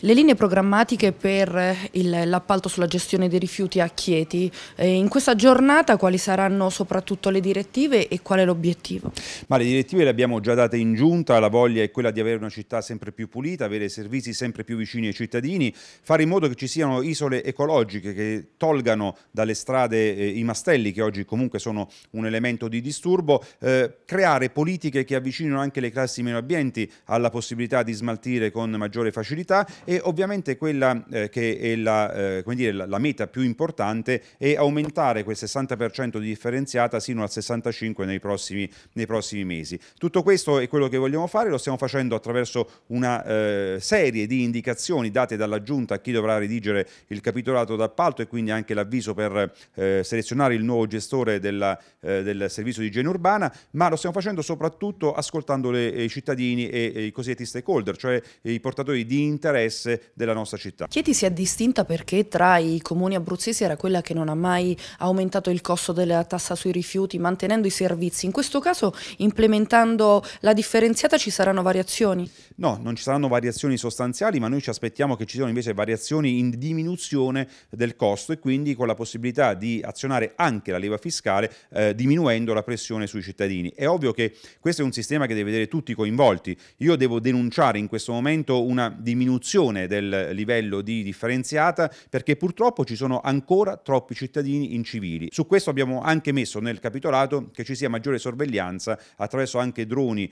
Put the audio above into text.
Le linee programmatiche per eh, l'appalto sulla gestione dei rifiuti a Chieti, eh, in questa giornata quali saranno soprattutto le direttive e qual è l'obiettivo? le direttive le abbiamo già date in giunta, la voglia è quella di avere una città sempre più pulita, avere servizi sempre più vicini ai cittadini, fare in modo che ci siano isole ecologiche che tolgano dalle strade eh, i mastelli che oggi comunque sono un elemento di disturbo, creare politiche che avvicinino anche le classi meno abbienti alla possibilità di smaltire con maggiore facilità e ovviamente quella eh, che è la, eh, dire, la, la, meta più importante è aumentare quel 60% di differenziata sino al 65% nei prossimi, nei prossimi, mesi. Tutto questo è quello che vogliamo fare, lo stiamo facendo attraverso una eh, serie di indicazioni date dalla Giunta a chi dovrà redigere il capitolato d'appalto e quindi anche l'avviso per eh, selezionare il nuovo gestore della, eh, del servizio di igiene urbana, ma lo stiamo facendo soprattutto ascoltando le, i cittadini e, e i cosiddetti stakeholder, cioè i portatori di interesse interesse della nostra città. Chieti si è distinta perché tra i comuni abruzzesi era quella che non ha mai aumentato il costo della tassa sui rifiuti, mantenendo i servizi. In questo caso, implementando la differenziata, ci saranno variazioni? No, non ci saranno variazioni sostanziali, ma noi ci aspettiamo che ci siano invece variazioni in diminuzione del costo e quindi con la possibilità di azionare anche la leva fiscale, eh, diminuendo la pressione sui cittadini. È ovvio che questo è un sistema che deve vedere tutti coinvolti. Io devo denunciare in questo momento una diminuzione riduzione del livello di differenziata perché purtroppo ci sono ancora troppi cittadini incivili. Su questo abbiamo anche messo nel capitolato che ci sia maggiore sorveglianza attraverso anche droni